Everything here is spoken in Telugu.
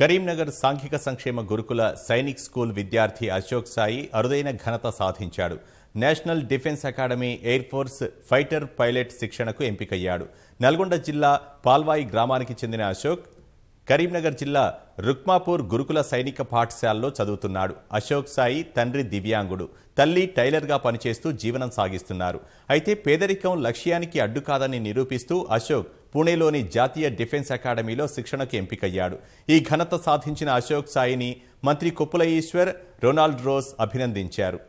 కరీంనగర్ సాంఘిక సంక్షేమ గురుకుల సైనిక్ స్కూల్ విద్యార్థి అశోక్ సాయి అరుదైన ఘనత సాధించాడు national defence academy air force fighter pilot శిక్షణకు ఎంపికయ్యాడు నల్గొండ జిల్లా పాల్వాయి గ్రామానికి చెందిన అశోక్ కరీంనగర్ జిల్లా రుక్మాపూర్ గురుకుల సైనిక పాఠశాలలో చదువుతున్నాడు అశోక్ సాయి తండ్రి దివ్యాంగుడు తల్లి టైలర్గా పనిచేస్తూ జీవనం సాగిస్తున్నారు అయితే పేదరికం లక్ష్యానికి అడ్డు కాదని నిరూపిస్తూ అశోక్ పూణేలోని జాతీయ డిఫెన్స్ అకాడమీలో శిక్షణకు ఎంపికయ్యాడు ఈ ఘనత సాధించిన అశోక్ సాయిని మంత్రి కొప్పుల ఈశ్వర్ రొనాల్డ్ రోజ్ అభినందించారు